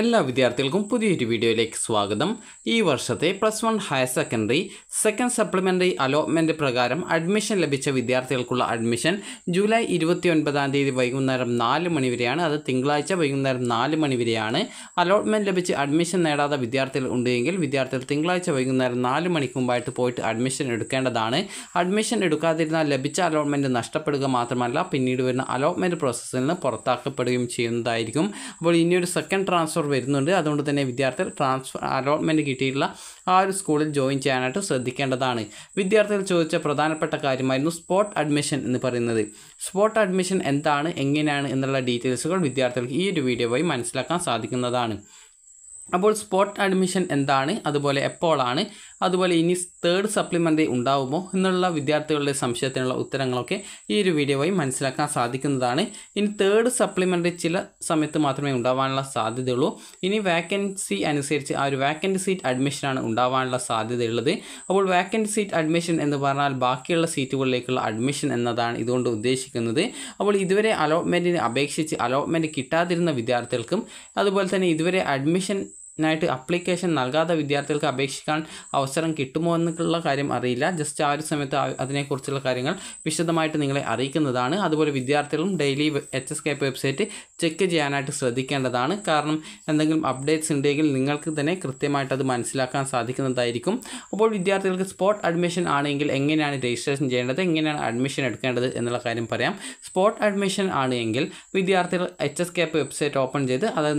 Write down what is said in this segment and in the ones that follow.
എല്ലാ വിദ്യാർത്ഥികൾക്കും പുതിയൊരു വീഡിയോയിലേക്ക് സ്വാഗതം ഈ വർഷത്തെ plus one higher secondary second supplementary allotment പ്രകാരം അഡ്മിഷൻ ലഭിച്ച വിദ്യാർത്ഥികൾക്കുള്ള അഡ്മിഷൻ ജൂലൈ ഇരുപത്തി ഒൻപതാം തീയതി വൈകുന്നേരം നാല് മണി വരെയാണ് അത് തിങ്കളാഴ്ച വൈകുന്നേരം നാല് മണി വരെയാണ് അലോട്ട്മെൻറ്റ് ലഭിച്ച് അഡ്മിഷൻ നേടാതെ വിദ്യാർത്ഥികൾ ഉണ്ടെങ്കിൽ വിദ്യാർത്ഥികൾ തിങ്കളാഴ്ച വൈകുന്നേരം നാല് മണിക്ക് മുമ്പായിട്ട് പോയിട്ട് അഡ്മിഷൻ എടുക്കേണ്ടതാണ് അഡ്മിഷൻ എടുക്കാതിരുന്നാൽ ലഭിച്ച അലോട്ട്മെൻറ്റ് നഷ്ടപ്പെടുക മാത്രമല്ല പിന്നീട് വരുന്ന അലോട്ട്മെൻറ്റ് പ്രോസസ്സിൽ നിന്ന് പുറത്താക്കപ്പെടുകയും ചെയ്യുന്നതായിരിക്കും അപ്പോൾ ഇനിയൊരു സെക്കൻഡ് ട്രാൻസ്ഫർ വരുന്നുണ്ട് അതുകൊണ്ട് തന്നെ വിദ്യാർത്ഥികൾ ട്രാൻസ്ഫർ അലോട്ട്മെൻറ്റ് കിട്ടിയിട്ടുള്ള ആ ഒരു സ്കൂളിൽ ജോയിൻ ചെയ്യാനായിട്ട് ശ്രദ്ധിക്കേണ്ടതാണ് വിദ്യാർത്ഥികൾ ചോദിച്ച പ്രധാനപ്പെട്ട കാര്യമായിരുന്നു സ്പോട്ട് അഡ്മിഷൻ എന്ന് പറയുന്നത് സ്പോട്ട് അഡ്മിഷൻ എന്താണ് എങ്ങനെയാണ് എന്നുള്ള ഡീറ്റെയിൽസുകൾ വിദ്യാർത്ഥികൾക്ക് ഈ ഒരു വീഡിയോ വഴി മനസ്സിലാക്കാൻ സാധിക്കുന്നതാണ് അപ്പോൾ സ്പോട്ട് അഡ്മിഷൻ എന്താണ് അതുപോലെ എപ്പോഴാണ് അതുപോലെ ഇനി തേർഡ് സപ്ലിമെൻ്ററി ഉണ്ടാവുമോ എന്നുള്ള വിദ്യാർത്ഥികളുടെ സംശയത്തിനുള്ള ഉത്തരങ്ങളൊക്കെ ഈ ഒരു വീഡിയോ വഴി മനസ്സിലാക്കാൻ സാധിക്കുന്നതാണ് ഇനി തേർഡ് സപ്ലിമെൻ്ററി ചില സമയത്ത് മാത്രമേ ഉണ്ടാവാനുള്ള സാധ്യതയുള്ളൂ ഇനി വാക്കൻസി അനുസരിച്ച് ആ ഒരു വാക്കൻറ്റ് സീറ്റ് അഡ്മിഷനാണ് ഉണ്ടാവാനുള്ള സാധ്യതയുള്ളത് അപ്പോൾ വാക്കൻറ്റ് സീറ്റ് അഡ്മിഷൻ എന്ന് പറഞ്ഞാൽ ബാക്കിയുള്ള സീറ്റുകളിലേക്കുള്ള അഡ്മിഷൻ എന്നതാണ് ഇതുകൊണ്ട് ഉദ്ദേശിക്കുന്നത് അപ്പോൾ ഇതുവരെ അലോട്ട്മെൻറ്റിന് അപേക്ഷിച്ച് അലോട്ട്മെൻറ്റ് കിട്ടാതിരുന്ന വിദ്യാർത്ഥികൾക്കും അതുപോലെ തന്നെ ഇതുവരെ അഡ്മിഷൻ ായിട്ട് അപ്ലിക്കേഷൻ നൽകാത്ത വിദ്യാർത്ഥികൾക്ക് അപേക്ഷിക്കാൻ അവസരം കിട്ടുമോ എന്നുള്ള കാര്യം അറിയില്ല ജസ്റ്റ് ആ ഒരു സമയത്ത് അതിനെക്കുറിച്ചുള്ള കാര്യങ്ങൾ വിശദമായിട്ട് നിങ്ങളെ അറിയിക്കുന്നതാണ് അതുപോലെ വിദ്യാർത്ഥികളും daily H S K website check ചെയ്യാനായിട്ട് ശ്രദ്ധിക്കേണ്ടതാണ് കാരണം എന്തെങ്കിലും അപ്ഡേറ്റ്സ് ഉണ്ടെങ്കിൽ നിങ്ങൾക്ക് തന്നെ കൃത്യമായിട്ട് അത് മനസ്സിലാക്കാൻ സാധിക്കുന്നതായിരിക്കും അപ്പോൾ വിദ്യാർത്ഥികൾക്ക് സ്പോട്ട് അഡ്മിഷൻ ആണെങ്കിൽ എങ്ങനെയാണ് രജിസ്ട്രേഷൻ ചെയ്യേണ്ടത് എങ്ങനെയാണ് അഡ്മിഷൻ എടുക്കേണ്ടത് എന്നുള്ള കാര്യം പറയാം സ്പോട്ട് അഡ്മിഷൻ ആണെങ്കിൽ വിദ്യാർത്ഥികൾ H S K website open ചെയ്ത് അത്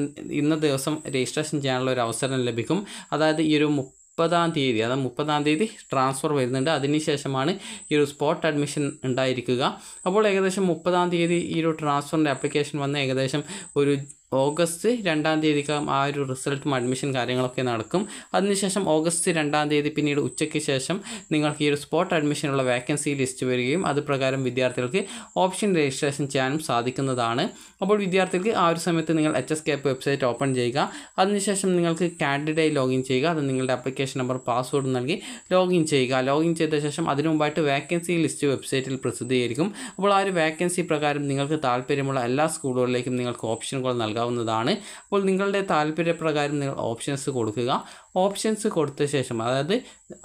ഇന്ന ദിവസം രജിസ്ട്രേഷൻ ചെയ്യാനുള്ള ചെയ്യാനുള്ള ഒരു അവസരം ലഭിക്കും അതായത് ഈ ഒരു മുപ്പതാം തീയതി അതായത് മുപ്പതാം തീയതി ട്രാൻസ്ഫർ വരുന്നുണ്ട് അതിനുശേഷമാണ് ഈ ഒരു സ്പോട്ട് അഡ്മിഷൻ ഉണ്ടായിരിക്കുക അപ്പോൾ ഏകദേശം മുപ്പതാം തീയതി ഈ ഒരു ട്രാൻസ്ഫറിൻ്റെ ആപ്ലിക്കേഷൻ വന്ന് ഏകദേശം ഒരു ഓഗസ്റ്റ് രണ്ടാം തീയതിക്ക് ആ ഒരു റിസൾട്ടും അഡ്മിഷൻ കാര്യങ്ങളൊക്കെ നടക്കും അതിനുശേഷം ഓഗസ്റ്റ് രണ്ടാം തീയതി പിന്നീട് ഉച്ചയ്ക്ക് ശേഷം നിങ്ങൾക്ക് ഈ ഒരു സ്പോട്ട് അഡ്മിഷനുള്ള വേക്കൻസി ലിസ്റ്റ് വരികയും അത് പ്രകാരം വിദ്യാർത്ഥികൾക്ക് ഓപ്ഷൻ രജിസ്ട്രേഷൻ ചെയ്യാനും സാധിക്കുന്നതാണ് അപ്പോൾ വിദ്യാർത്ഥികൾക്ക് ആ ഒരു സമയത്ത് നിങ്ങൾ H S K website open ചെയ്യുക അതിനുശേഷം നിങ്ങൾക്ക് കാൻഡിഡേറ്റ് ലോഗിൻ ചെയ്യുക അത് നിങ്ങളുടെ അപ്ലിക്കേഷൻ നമ്പർ പാസ്വേഡ് നൽകി ലോഗിൻ ചെയ്യുക ലോഗിൻ ചെയ്ത ശേഷം അതിനു മുമ്പായിട്ട് വേക്കൻസി ലിസ്റ്റ് വെബ്സൈറ്റിൽ പ്രസിദ്ധീകരിക്കും അപ്പോൾ ആ ഒരു വേക്കൻസി പ്രകാരം നിങ്ങൾക്ക് താല്പര്യമുള്ള എല്ലാ സ്കൂളുകളിലേക്കും നിങ്ങൾക്ക് ഓപ്ഷനുകൾ നൽകാം നൽകാവുന്നതാണ് അപ്പോൾ നിങ്ങളുടെ താല്പര്യപ്രകാരം നിങ്ങൾ ഓപ്ഷൻസ് കൊടുക്കുക ഓപ്ഷൻസ് കൊടുത്ത ശേഷം അതായത്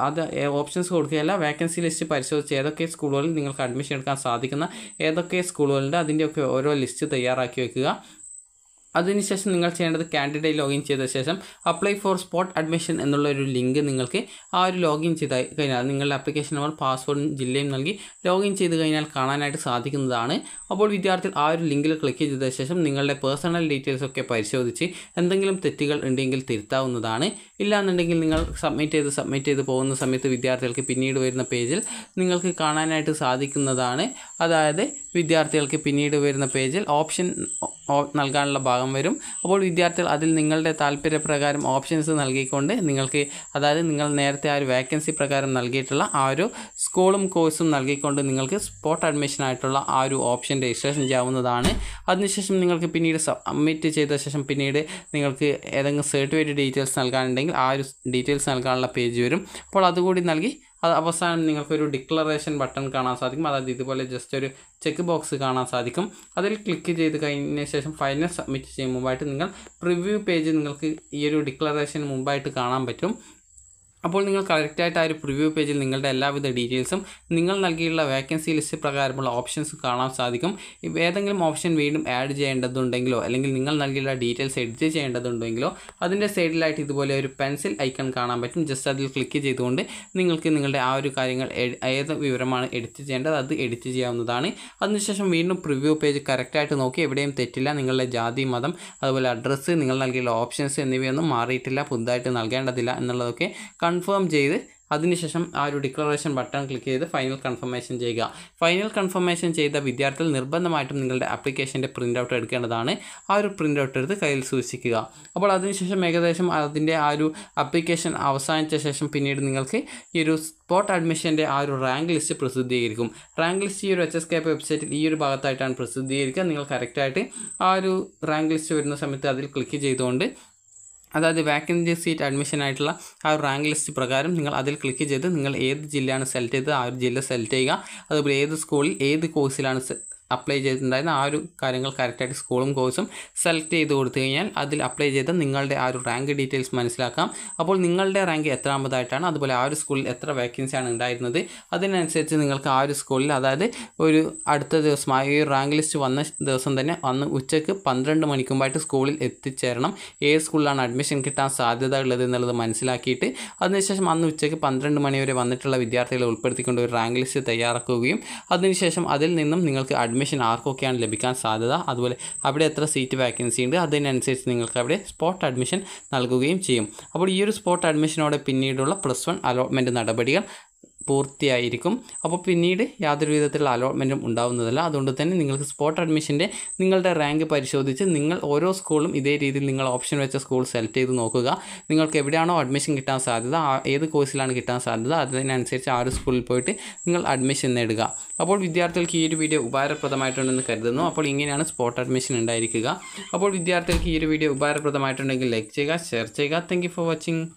അത് ഓപ്ഷൻസ് കൊടുക്കുകയല്ല വേക്കൻസി ലിസ്റ്റ് പരിശോധിച്ച് ഏതൊക്കെ സ്കൂളുകളിൽ നിങ്ങൾക്ക് അഡ്മിഷൻ എടുക്കാൻ സാധിക്കുന്ന ഏതൊക്കെ സ്കൂളുകളുണ്ട് അതിൻ്റെയൊക്കെ ഓരോ ലിസ്റ്റ് തയ്യാറാക്കി വെക്കുക അതിനുശേഷം നിങ്ങൾ ചെയ്യേണ്ടത് കാൻഡിഡേറ്റ് ലോഗിൻ ചെയ്ത ശേഷം അപ്ലൈ ഫോർ സ്പോട്ട് അഡ്മിഷൻ എന്നുള്ള ഒരു ലിങ്ക് നിങ്ങൾക്ക് ആ ഒരു ലോഗിൻ ചെയ്ത് കഴിഞ്ഞാൽ നിങ്ങളുടെ ആപ്ലിക്കേഷൻ നമ്പർ പാസ്വേഡും ജില്ലയും നൽകി ലോഗിൻ ചെയ്ത് കഴിഞ്ഞാൽ കാണാനായിട്ട് സാധിക്കുന്നതാണ് അപ്പോൾ വിദ്യാർത്ഥികൾ ആ ഒരു ലിങ്കിൽ ക്ലിക്ക് ചെയ്ത ശേഷം നിങ്ങളുടെ പേഴ്സണൽ ഡീറ്റെയിൽസ് ഒക്കെ പരിശോധിച്ച് എന്തെങ്കിലും തെറ്റുകൾ ഉണ്ടെങ്കിൽ തിരുത്താവുന്നതാണ് ഇല്ലാന്നുണ്ടെങ്കിൽ നിങ്ങൾ സബ്മിറ്റ് ചെയ്ത് സബ്മിറ്റ് ചെയ്ത് പോകുന്ന സമയത്ത് വിദ്യാർത്ഥികൾക്ക് പിന്നീട് വരുന്ന പേജിൽ നിങ്ങൾക്ക് കാണാനായിട്ട് സാധിക്കുന്നതാണ് അതായത് വിദ്യാർത്ഥികൾക്ക് പിന്നീട് വരുന്ന പേജിൽ ഓപ്ഷൻ നൽകാനുള്ള ഭാഗം വരും അപ്പോൾ വിദ്യാർത്ഥികൾ അതിൽ നിങ്ങളുടെ താല്പര്യപ്രകാരം ഓപ്ഷൻസ് നൽകിക്കൊണ്ട് നിങ്ങൾക്ക് അതായത് നിങ്ങൾ നേരത്തെ ആ ഒരു വേക്കൻസി പ്രകാരം നൽകിയിട്ടുള്ള ആ ഒരു സ്കൂളും കോഴ്സും നൽകിക്കൊണ്ട് നിങ്ങൾക്ക് സ്പോട്ട് അഡ്മിഷൻ ആയിട്ടുള്ള ആ ഒരു ഓപ്ഷൻ രജിസ്ട്രേഷൻ ചെയ്യാവുന്നതാണ് അതിനുശേഷം നിങ്ങൾക്ക് പിന്നീട് സബ്മിറ്റ് ചെയ്ത ശേഷം പിന്നീട് നിങ്ങൾക്ക് ഏതെങ്കിലും സർട്ടിഫിക്കറ്റ് ഡീറ്റെയിൽസ് നൽകാനുണ്ടെങ്കിൽ ആ ഒരു ഡീറ്റെയിൽസ് നൽകാനുള്ള പേജ് വരും അപ്പോൾ അതുകൂടി നൽകി അത് അവസാനം നിങ്ങൾക്കൊരു ഡിക്ലറേഷൻ ബട്ടൺ കാണാൻ സാധിക്കും അതായത് ഇതുപോലെ ജസ്റ്റ് ഒരു ചെക്ക് ബോക്സ് കാണാൻ സാധിക്കും അതിൽ ക്ലിക്ക് ചെയ്ത് കഴിഞ്ഞ ശേഷം ഫൈനൽ സബ്മിറ്റ് ചെയ്യും മുമ്പായിട്ട് നിങ്ങൾ പ്രിവ്യൂ പേജ് നിങ്ങൾക്ക് ഈ ഒരു ഡിക്ലറേഷൻ മുമ്പായിട്ട് കാണാൻ പറ്റും അപ്പോൾ നിങ്ങൾ കറക്റ്റായിട്ട് ആ ഒരു പ്രിവ്യൂ പേജിൽ നിങ്ങളുടെ എല്ലാവിധ ഡീറ്റെയിൽസും നിങ്ങൾ നൽകിയിട്ടുള്ള വേക്കൻസി ലിസ്റ്റ് പ്രകാരമുള്ള ഓപ്ഷൻസ് കാണാൻ സാധിക്കും ഏതെങ്കിലും ഓപ്ഷൻ വീണ്ടും ആഡ് ചെയ്യേണ്ടതുണ്ടെങ്കിലോ അല്ലെങ്കിൽ നിങ്ങൾ നൽകിയുള്ള ഡീറ്റെയിൽസ് എഡിറ്റ് ചെയ്യേണ്ടതുണ്ടെങ്കിലോ അതിൻ്റെ സൈഡിലായിട്ട് ഇതുപോലെ ഒരു പെൻസിൽ ഐക്കൺ കാണാൻ പറ്റും ജസ്റ്റ് അതിൽ ക്ലിക്ക് ചെയ്തുകൊണ്ട് നിങ്ങൾക്ക് നിങ്ങളുടെ ആ ഒരു കാര്യങ്ങൾ ഏത് വിവരമാണ് എഡിറ്റ് ചെയ്യേണ്ടത് അത് എഡിറ്റ് ചെയ്യാവുന്നതാണ് അതിനുശേഷം വീണ്ടും പ്രിവ്യൂ പേജ് കറക്റ്റായിട്ട് നോക്കി എവിടെയും തെറ്റില്ല നിങ്ങളുടെ ജാതി മതം അതുപോലെ അഡ്രസ്സ് നിങ്ങൾ നൽകിയുള്ള ഓപ്ഷൻസ് എന്നിവയൊന്നും മാറിയിട്ടില്ല പുതുതായിട്ട് നൽകേണ്ടതില്ല എന്നുള്ളതൊക്കെ കൺഫേം ചെയ്ത് അതിനുശേഷം ആ ഒരു ഡിക്ലറേഷൻ ബട്ടൺ ക്ലിക്ക് ചെയ്ത് ഫൈനൽ കൺഫർമേഷൻ ചെയ്യുക ഫൈനൽ കൺഫർമേഷൻ ചെയ്ത വിദ്യാർത്ഥികൾ നിർബന്ധമായിട്ടും നിങ്ങളുടെ ആപ്ലിക്കേഷൻ്റെ പ്രിൻ്റ് ഔട്ട് എടുക്കേണ്ടതാണ് ആ ഒരു പ്രിൻ്റ് ഔട്ട് എടുത്ത് കയ്യിൽ സൂക്ഷിക്കുക അപ്പോൾ അതിനുശേഷം ഏകദേശം അതിൻ്റെ ആ ഒരു ആപ്ലിക്കേഷൻ അവസാനിച്ച ശേഷം പിന്നീട് നിങ്ങൾക്ക് ഈ ഒരു സ്പോട്ട് അഡ്മിഷൻ്റെ ആ ഒരു റാങ്ക് ലിസ്റ്റ് പ്രസിദ്ധീകരിക്കും റാങ്ക് ലിസ്റ്റ് ഈ ഒരു എച്ച് എസ് കെ വെബ്സൈറ്റിൽ ഈ ഒരു ഭാഗത്തായിട്ടാണ് പ്രസിദ്ധീകരിക്കുക നിങ്ങൾ കറക്റ്റായിട്ട് ആ ഒരു റാങ്ക് ലിസ്റ്റ് വരുന്ന സമയത്ത് അതിൽ ക്ലിക്ക് ചെയ്തുകൊണ്ട് അതായത് വാക്കൻസി സീറ്റ് അഡ്മിഷൻ ആയിട്ടുള്ള ആ ഒരു റാങ്ക് ലിസ്റ്റ് പ്രകാരം നിങ്ങൾ അതിൽ ക്ലിക്ക് ചെയ്ത് നിങ്ങൾ ഏത് ജില്ലയാണ് സെലക്ട് ചെയ്ത് ആ ഒരു ജില്ല സെലക്ട് ചെയ്യുക അതുപോലെ ഏത് സ്കൂളിൽ ഏത് കോഴ്സിലാണ് അപ്ലൈ ചെയ്തിട്ടുണ്ടായിരുന്ന ആ ഒരു കാര്യങ്ങൾ കറക്റ്റായിട്ട് സ്കൂളും കോഴ്സും സെലക്ട് ചെയ്ത് കൊടുത്തു കഴിഞ്ഞാൽ അതിൽ അപ്ലൈ ചെയ്ത നിങ്ങളുടെ ആ ഒരു റാങ്ക് ഡീറ്റെയിൽസ് മനസ്സിലാക്കാം അപ്പോൾ നിങ്ങളുടെ റാങ്ക് എത്രാമതായിട്ടാണ് അതുപോലെ ആ ഒരു സ്കൂളിൽ എത്ര വേക്കൻസിയാണ് ഉണ്ടായിരുന്നത് അതിനനുസരിച്ച് നിങ്ങൾക്ക് ആ ഒരു സ്കൂളിൽ അതായത് ഒരു അടുത്ത ദിവസം ആ ഒരു റാങ്ക് ലിസ്റ്റ് വന്ന ദിവസം തന്നെ അന്ന് ഉച്ചയ്ക്ക് പന്ത്രണ്ട് മണിക്കുമ്പായിട്ട് സ്കൂളിൽ എത്തിച്ചേരണം ഏത് സ്കൂളിലാണ് അഡ്മിഷൻ കിട്ടാൻ സാധ്യത ഉള്ളത് എന്നുള്ളത് മനസ്സിലാക്കിയിട്ട് അതിനുശേഷം അന്ന് ഉച്ചയ്ക്ക് പന്ത്രണ്ട് മണി വരെ വന്നിട്ടുള്ള വിദ്യാർത്ഥികളെ ഉൾപ്പെടുത്തിക്കൊണ്ട് ഒരു റാങ്ക് ലിസ്റ്റ് തയ്യാറാക്കുകയും അതിനുശേഷം അതിൽ നിന്നും നിങ്ങൾക്ക് അഡ്മിഷൻ അഡ്മിഷൻ ആർക്കൊക്കെയാണ് ലഭിക്കാൻ സാധ്യത അതുപോലെ അവിടെ എത്ര സീറ്റ് വാക്കൻസി ഉണ്ട് അതിനനുസരിച്ച് നിങ്ങൾക്ക് അവിടെ സ്പോട്ട് അഡ്മിഷൻ നൽകുകയും ചെയ്യും അപ്പോൾ ഈ ഒരു സ്പോട്ട് അഡ്മിഷനോടെ പിന്നീടുള്ള പ്ലസ് വൺ അലോട്ട്മെൻറ്റ് നടപടികൾ പൂർത്തിയായിരിക്കും അപ്പോൾ പിന്നീട് യാതൊരു വിധത്തിലുള്ള അലോട്ട്മെൻറ്റും ഉണ്ടാവുന്നതല്ല അതുകൊണ്ട് തന്നെ നിങ്ങൾക്ക് സ്പോട്ട് അഡ്മിഷൻ്റെ നിങ്ങളുടെ റാങ്ക് പരിശോധിച്ച് നിങ്ങൾ ഓരോ സ്കൂളും ഇതേ രീതിയിൽ നിങ്ങൾ ഓപ്ഷൻ വെച്ച സ്കൂൾ സെലക്ട് ചെയ്ത് നോക്കുക നിങ്ങൾക്ക് എവിടെയാണോ അഡ്മിഷൻ കിട്ടാൻ സാധ്യത ഏത് കോഴ്സിലാണ് കിട്ടാൻ സാധ്യത അതിനനുസരിച്ച് ആ ഒരു സ്കൂളിൽ പോയിട്ട് നിങ്ങൾ അഡ്മിഷൻ നേടുക അപ്പോൾ വിദ്യാർത്ഥികൾക്ക് ഈ ഒരു വീഡിയോ ഉപകാരപ്രദമായിട്ടുണ്ടെന്ന് കരുതുന്നു അപ്പോൾ ഇങ്ങനെയാണ് സ്പോട്ട് അഡ്മിഷൻ ഉണ്ടായിരിക്കുക അപ്പോൾ വിദ്യാർത്ഥികൾക്ക് ഈ ഒരു വീഡിയോ ഉപകാരപ്രദമായിട്ടുണ്ടെങ്കിൽ ലൈക്ക് ചെയ്യുക ഷെയർ ചെയ്യുക താങ്ക് ഫോർ വാച്ചിങ്